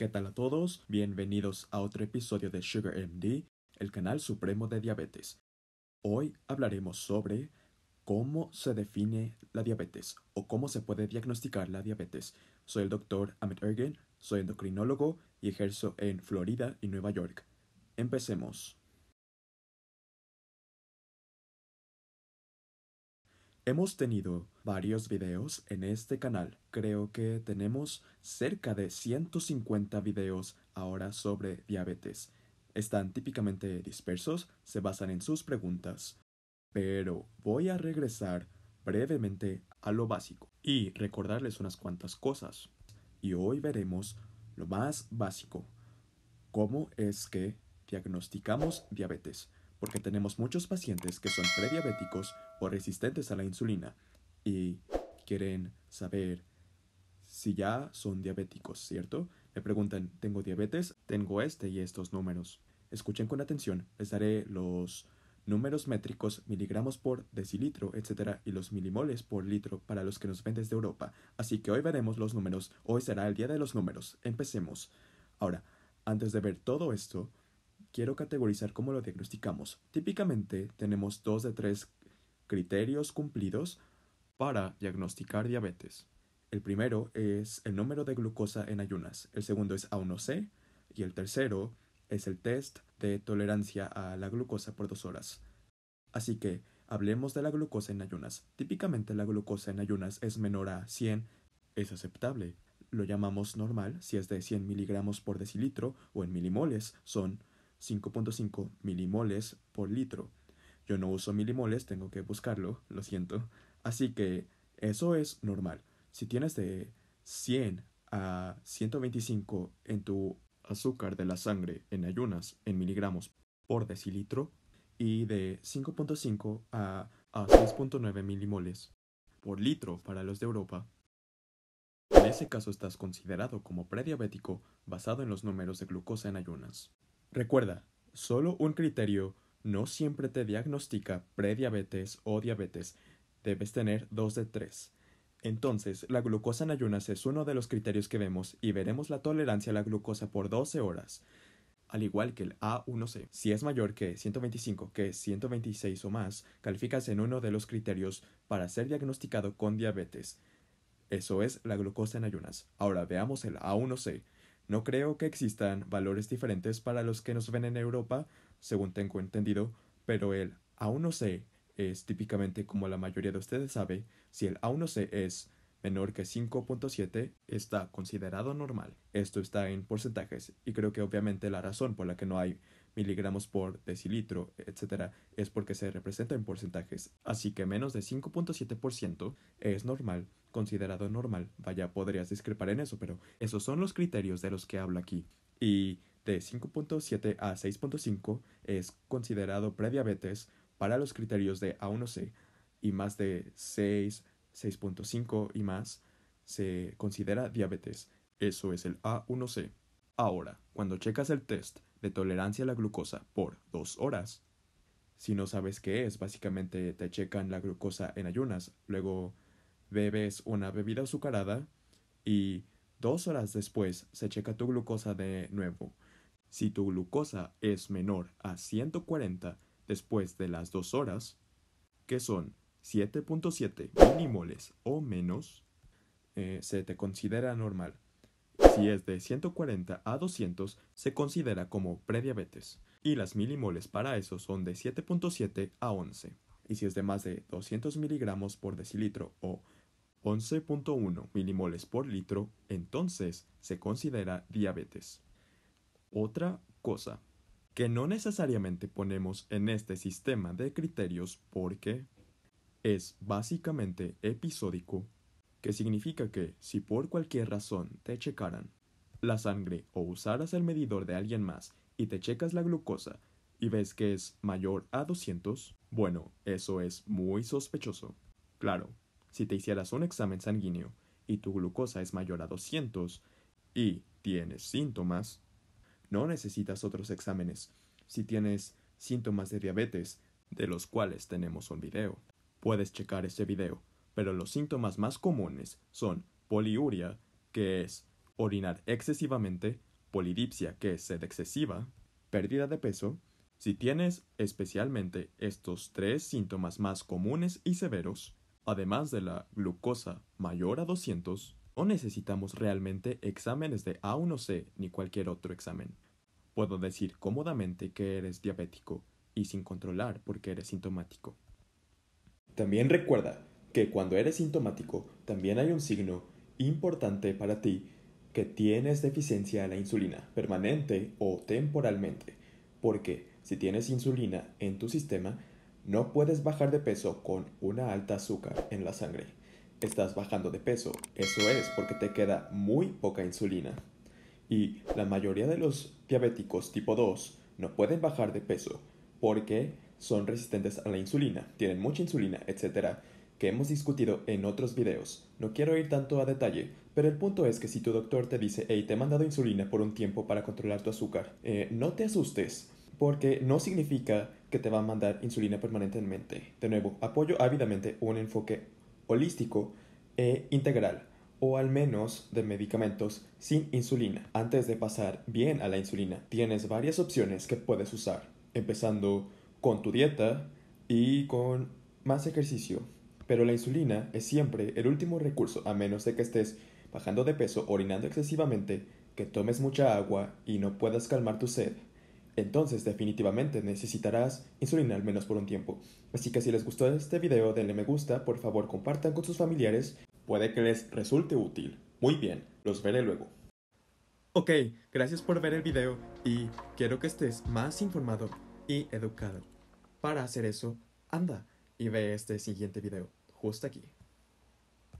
¿Qué tal a todos? Bienvenidos a otro episodio de Sugar MD, el canal supremo de diabetes. Hoy hablaremos sobre cómo se define la diabetes o cómo se puede diagnosticar la diabetes. Soy el doctor Amit Ergen, soy endocrinólogo y ejerzo en Florida y Nueva York. Empecemos. Hemos tenido varios videos en este canal. Creo que tenemos cerca de 150 videos ahora sobre diabetes. Están típicamente dispersos, se basan en sus preguntas. Pero voy a regresar brevemente a lo básico y recordarles unas cuantas cosas. Y hoy veremos lo más básico. ¿Cómo es que diagnosticamos diabetes? porque tenemos muchos pacientes que son prediabéticos o resistentes a la insulina y quieren saber si ya son diabéticos, ¿cierto? Me preguntan, ¿tengo diabetes? Tengo este y estos números. Escuchen con atención, les daré los números métricos, miligramos por decilitro, etcétera, y los milimoles por litro para los que nos ven desde Europa. Así que hoy veremos los números, hoy será el día de los números. Empecemos. Ahora, antes de ver todo esto, quiero categorizar cómo lo diagnosticamos. Típicamente tenemos dos de tres criterios cumplidos para diagnosticar diabetes. El primero es el número de glucosa en ayunas, el segundo es A1C y el tercero es el test de tolerancia a la glucosa por dos horas. Así que hablemos de la glucosa en ayunas. Típicamente la glucosa en ayunas es menor a 100, es aceptable. Lo llamamos normal si es de 100 miligramos por decilitro o en milimoles, son 5.5 milimoles por litro. Yo no uso milimoles, tengo que buscarlo, lo siento. Así que eso es normal. Si tienes de 100 a 125 en tu azúcar de la sangre en ayunas en miligramos por decilitro y de 5.5 a, a 6.9 milimoles por litro para los de Europa, en ese caso estás considerado como prediabético basado en los números de glucosa en ayunas. Recuerda, solo un criterio no siempre te diagnostica prediabetes o diabetes. Debes tener dos de tres. Entonces, la glucosa en ayunas es uno de los criterios que vemos y veremos la tolerancia a la glucosa por 12 horas, al igual que el A1C. Si es mayor que 125, que 126 o más, calificas en uno de los criterios para ser diagnosticado con diabetes. Eso es la glucosa en ayunas. Ahora veamos el A1C. No creo que existan valores diferentes para los que nos ven en Europa, según tengo entendido, pero el aún no sé es típicamente como la mayoría de ustedes sabe, si el aún no sé es menor que 5.7 está considerado normal. Esto está en porcentajes y creo que obviamente la razón por la que no hay miligramos por decilitro, etcétera, es porque se representa en porcentajes. Así que menos de 5.7% es normal, considerado normal. Vaya, podrías discrepar en eso, pero esos son los criterios de los que hablo aquí. Y de 5.7 a 6.5 es considerado prediabetes para los criterios de A1C y más de 6 6.5 y más, se considera diabetes. Eso es el A1C. Ahora, cuando checas el test de tolerancia a la glucosa por dos horas, si no sabes qué es, básicamente te checan la glucosa en ayunas, luego bebes una bebida azucarada y dos horas después se checa tu glucosa de nuevo. Si tu glucosa es menor a 140 después de las dos horas, que son 7.7 milimoles o menos, eh, se te considera normal. Si es de 140 a 200, se considera como prediabetes. Y las milimoles para eso son de 7.7 a 11. Y si es de más de 200 miligramos por decilitro o 11.1 milimoles por litro, entonces se considera diabetes. Otra cosa que no necesariamente ponemos en este sistema de criterios porque es básicamente episódico, que significa que si por cualquier razón te checaran la sangre o usaras el medidor de alguien más y te checas la glucosa y ves que es mayor a 200, bueno, eso es muy sospechoso. Claro, si te hicieras un examen sanguíneo y tu glucosa es mayor a 200 y tienes síntomas, no necesitas otros exámenes si tienes síntomas de diabetes, de los cuales tenemos un video. Puedes checar este video, pero los síntomas más comunes son poliuria, que es orinar excesivamente, polidipsia, que es sed excesiva, pérdida de peso. Si tienes especialmente estos tres síntomas más comunes y severos, además de la glucosa mayor a 200, no necesitamos realmente exámenes de A1C ni cualquier otro examen. Puedo decir cómodamente que eres diabético y sin controlar porque eres sintomático. También recuerda que cuando eres sintomático, también hay un signo importante para ti que tienes deficiencia en la insulina, permanente o temporalmente, porque si tienes insulina en tu sistema, no puedes bajar de peso con una alta azúcar en la sangre. Estás bajando de peso, eso es porque te queda muy poca insulina. Y la mayoría de los diabéticos tipo 2 no pueden bajar de peso porque son resistentes a la insulina, tienen mucha insulina, etc., que hemos discutido en otros videos. No quiero ir tanto a detalle, pero el punto es que si tu doctor te dice, hey, te he mandado insulina por un tiempo para controlar tu azúcar, eh, no te asustes, porque no significa que te va a mandar insulina permanentemente. De nuevo, apoyo ávidamente un enfoque holístico e integral o al menos de medicamentos sin insulina. Antes de pasar bien a la insulina, tienes varias opciones que puedes usar, empezando con tu dieta y con más ejercicio. Pero la insulina es siempre el último recurso, a menos de que estés bajando de peso, orinando excesivamente, que tomes mucha agua y no puedas calmar tu sed. Entonces definitivamente necesitarás insulina al menos por un tiempo. Así que si les gustó este video denle me gusta, por favor compartan con sus familiares, puede que les resulte útil. Muy bien, los veré luego. Ok, gracias por ver el video y quiero que estés más informado y educado. Para hacer eso, anda y ve este siguiente video, justo aquí.